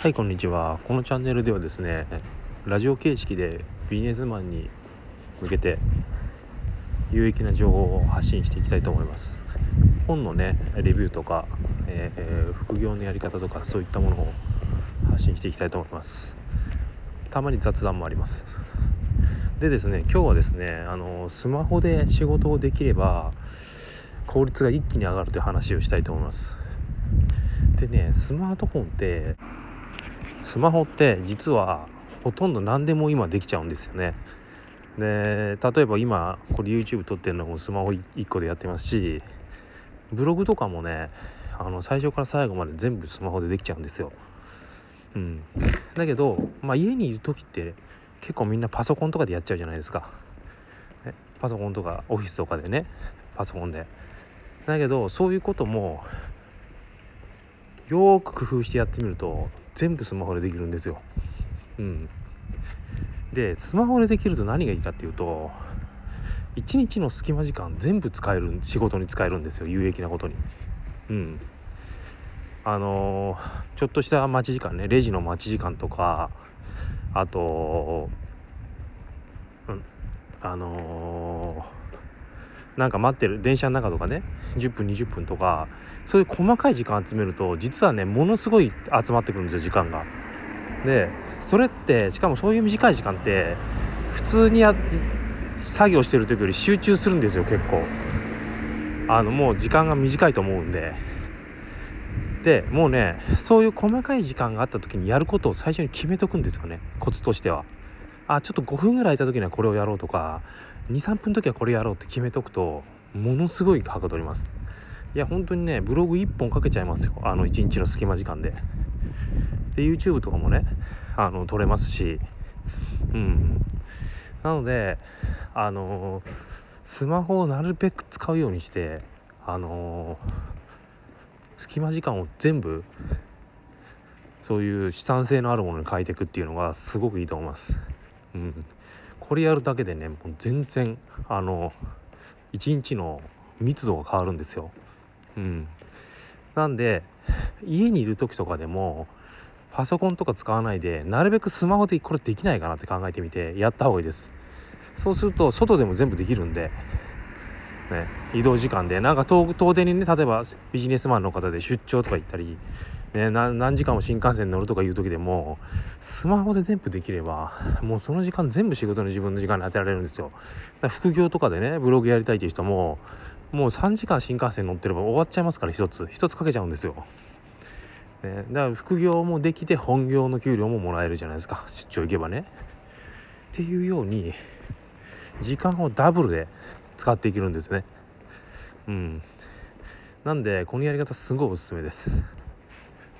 はいこんにちはこのチャンネルではですねラジオ形式でビジネスマンに向けて有益な情報を発信していきたいと思います本のねレビューとか、えー、副業のやり方とかそういったものを発信していきたいと思いますたまに雑談もありますでですね今日はですねあのスマホで仕事をできれば効率が一気に上がるという話をしたいと思いますでねスマートフォンってスマホって実はほとんど何でも今できちゃうんですよね。で例えば今これ YouTube 撮ってるのもスマホ1個でやってますしブログとかもねあの最初から最後まで全部スマホでできちゃうんですよ。うん、だけど、まあ、家にいる時って結構みんなパソコンとかでやっちゃうじゃないですか。ね、パソコンとかオフィスとかでねパソコンで。だけどそういうこともよく工夫してやってみると全部スマホでできるんですよ。うん、でスマホでできると何がいいかっていうと1日の隙間時間全部使える仕事に使えるんですよ有益なことに。うんあのー、ちょっとした待ち時間ねレジの待ち時間とかあと、うん、あのーなんか待ってる電車の中とかね10分20分とかそういう細かい時間集めると実はねものすごい集まってくるんですよ時間が。でそれってしかもそういう短い時間って普通にや作業してる時より集中するんですよ結構。あのもう時間が短いと思うんで。でもうねそういう細かい時間があった時にやることを最初に決めとくんですよねコツとしては。あちょっと5分ぐらいいた時にはこれをやろうとか23分の時はこれやろうって決めとくとものすごいはかどりますいや本当にねブログ1本かけちゃいますよあの1日の隙間時間でで YouTube とかもねあの撮れますしうんなのであのスマホをなるべく使うようにしてあの隙間時間を全部そういう資産性のあるものに変えていくっていうのがすごくいいと思います。うん、これやるだけでねもう全然あの一日の密度が変わるんですよ。うん、なんで家にいる時とかでもパソコンとか使わないでなるべくスマホでこれできないかなって考えてみてやった方がいいです。そうすると外でも全部できるんでね、移動時間でなんか遠遠出にね例えばビジネスマンの方で出張とか行ったりね、何時間も新幹線に乗るとかいう時でもスマホで添付できればもうその時間全部仕事の自分の時間に当てられるんですよ副業とかでねブログやりたいっていう人ももう3時間新幹線乗ってれば終わっちゃいますから1つ1つかけちゃうんですよ、ね、だから副業もできて本業の給料ももらえるじゃないですか出張行けばねっていうように時間をダブルで使っていけるんですねうんなんでこのやり方すごいおすすめです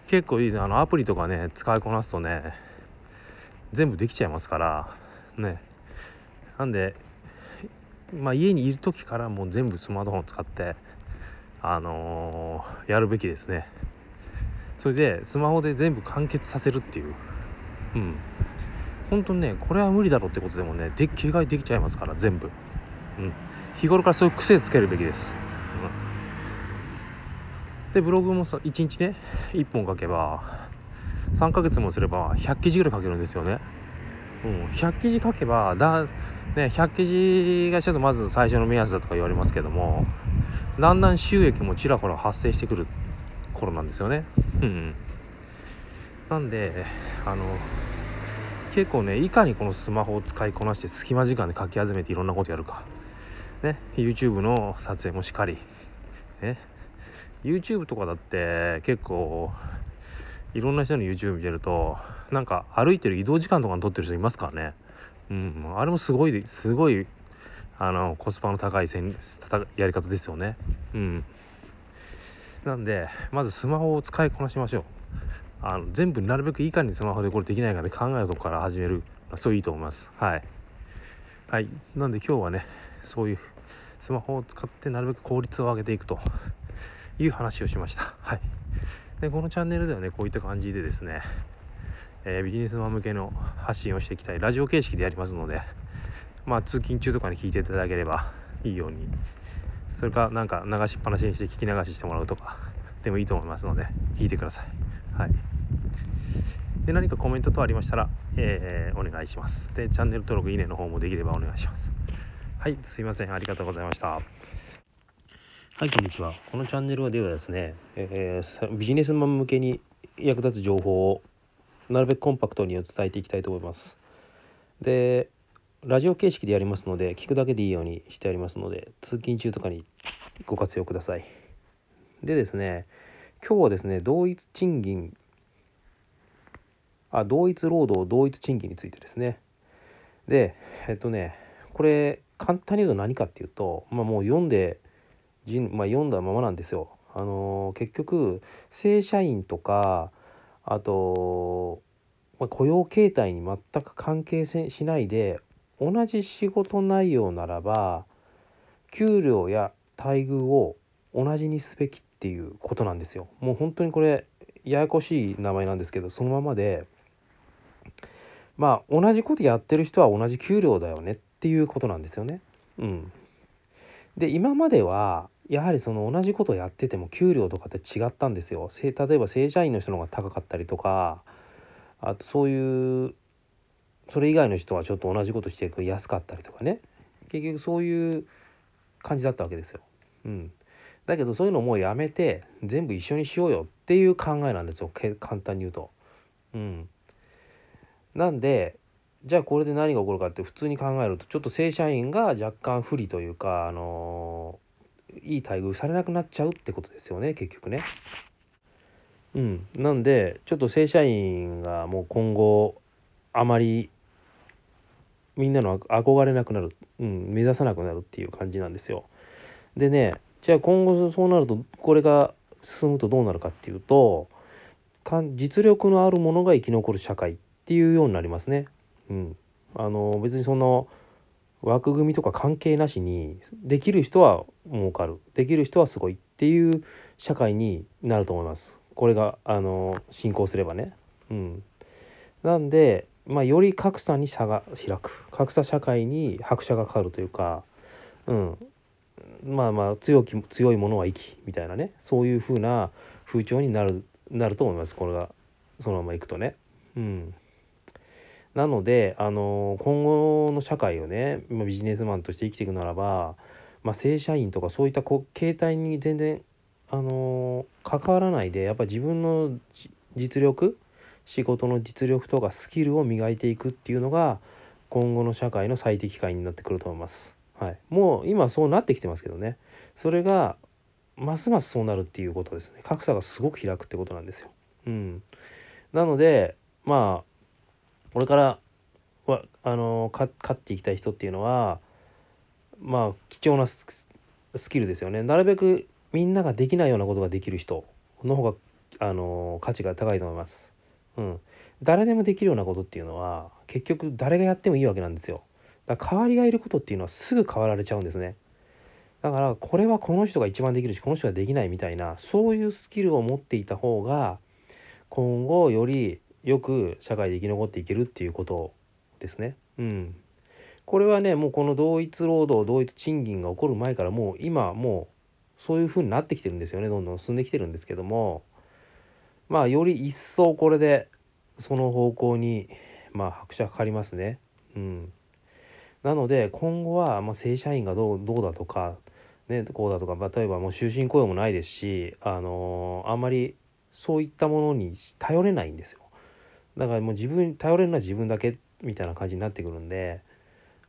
結構いいあのアプリとかね使いこなすとね全部できちゃいますからねなんでまあ家にいる時からもう全部スマートフォン使ってあのー、やるべきですねそれでスマホで全部完結させるっていううん本当にねこれは無理だろうってことでもねで形外できちゃいますから全部うん日頃からそういう癖つけるべきですてブログもさ1日ね1本書けば3ヶ月もすれば100記事ぐらい書けるんですよね。うん、100記事書けばだ、ね、100記事がちょっとまず最初の目安だとか言われますけどもだんだん収益もちらほら発生してくる頃なんですよね。うん、なんであの結構ねいかにこのスマホを使いこなして隙間時間で書き集めていろんなことやるか、ね、YouTube の撮影もしっかり、ね、YouTube とかだって結構いろんな人の YouTube 見てるとなんか歩いてる移動時間とかに撮ってる人いますからねうんあれもすごいすごいあのコスパの高いやり方ですよねうんなんでまずスマホを使いこなしましょうあの全部なるべくいかにスマホでこれできないかで考えるとこから始めるそういいと思いますはいはいなんで今日はねそういうスマホを使ってなるべく効率を上げていくという話をしました。はい、でこのチャンネルではねこういった感じでですね、えー、ビジネスマン向けの発信をしていきたいラジオ形式でやりますので、まあ、通勤中とかに聞いていただければいいようにそれかなんか流しっぱなしにして聞き流ししてもらうとかでもいいと思いますので聞いてください。はい、で何かコメント等ありましたら、えー、お願いします。でチャンネル登録いいねの方もできればお願いします。はいすいませんありがとうございました。はい、こんにちは。このチャンネルはではですね、えー、ビジネスマン向けに役立つ情報をなるべくコンパクトに伝えていきたいと思います。で、ラジオ形式でやりますので、聞くだけでいいようにしてありますので、通勤中とかにご活用ください。でですね、今日はですね、同一賃金、あ、同一労働、同一賃金についてですね。で、えっとね、これ、簡単に言うと何かっていうと、まあもう読んで、まあ、読んだままなんですよ。あの結局正社員とかあと、まあ、雇用形態に全く関係しないで同じ仕事内容ならば給料や待遇を同じにすべきっていうことなんですよ。もう本当にこれややこしい名前なんですけどそのままでまあ同じことやってる人は同じ給料だよねっていうことなんですよね。うん、で今まではやはりその同じことやってても給料とかって違ったんですよ。例えば正社員の人の方が高かったりとかあとそういうそれ以外の人はちょっと同じことしていく安かったりとかね結局そういう感じだったわけですよ。うん、だけどそういうのもうやめて全部一緒にしようよっていう考えなんですよ簡単に言うと。うん、なんでじゃあこれで何が起こるかって普通に考えるとちょっと正社員が若干不利というかあのーいい待遇されなくなっちゃうってことですよね結局ね。うん、なんでちょっと正社員がもう今後あまりみんなの憧れなくなる、うん、目指さなくなるっていう感じなんですよ。でねじゃあ今後そうなるとこれが進むとどうなるかっていうと実力のあるものが生き残る社会っていうようになりますね。うん、あの別にその枠組みとか関係なしにできる人は儲かるできる人はすごいっていう社会になると思いますこれがあの進行すればね。うん、なんで、まあ、より格差に差が開く格差社会に拍車がかかるというか、うん、まあまあ強き強いものは生きみたいなねそういう風な風潮になるなると思いますこれがそのままいくとね。うんなので、あの今後の社会をねビジネスマンとして生きていくならば、まあ、正社員とかそういったこう形態に全然、あの関わらないでやっぱり自分の実力仕事の実力とかスキルを磨いていくっていうのが今後の社会の最適解になってくると思います。はい、もう今そうなってきてますけどねそれがますますそうなるっていうことですね格差がすごく開くってことなんですよ。うん、なのでまあこれからはあの勝っていきたい人っていうのはまあ貴重なスキルですよねなるべくみんなができないようなことができる人の方があの価値が高いと思います。うん、誰でもできるようなことっていうのは結局誰がやってもいいわけなんですよ。だから代わりがいることっていうのはすぐ変わられちゃうんですね。だからこれはこの人が一番できるしこの人ができないみたいなそういうスキルを持っていた方が今後よりよく社会で生き残っていけるっていうことですね。うん、これはねもうこの同一労働同一賃金が起こる前からもう今もうそういうふうになってきてるんですよねどんどん進んできてるんですけどもまあより一層これでその方向にまあ拍車かかりますね。うん、なので今後はま正社員がどうどうだとか、ね、こうだとか、例えばもう終身雇用もないですし、あのー、あんまりそういったものに頼れないんですよ。だからもう自分頼れるのは自分だけみたいな感じになってくるんで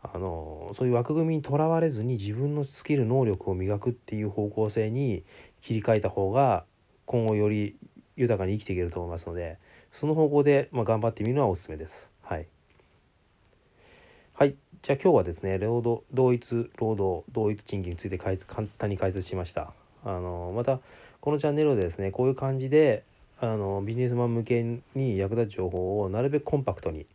あのそういう枠組みにとらわれずに自分のスキル能力を磨くっていう方向性に切り替えた方が今後より豊かに生きていけると思いますのでその方向で、まあ、頑張ってみるのはおすすめです。はい、はい、じゃあ今日はですね労働同一労働同一賃金について簡単に解説しました。あのまたこのチャンネルでですねこういう感じであのビジネスマン向けに役立つ情報をなるべくコンパクトに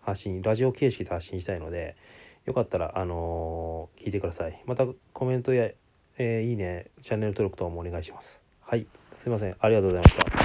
発信ラジオ形式で発信したいのでよかったら、あの聞いてくださいまたコメントや、えー、いいねチャンネル登録等もお願いしますはいすいませんありがとうございました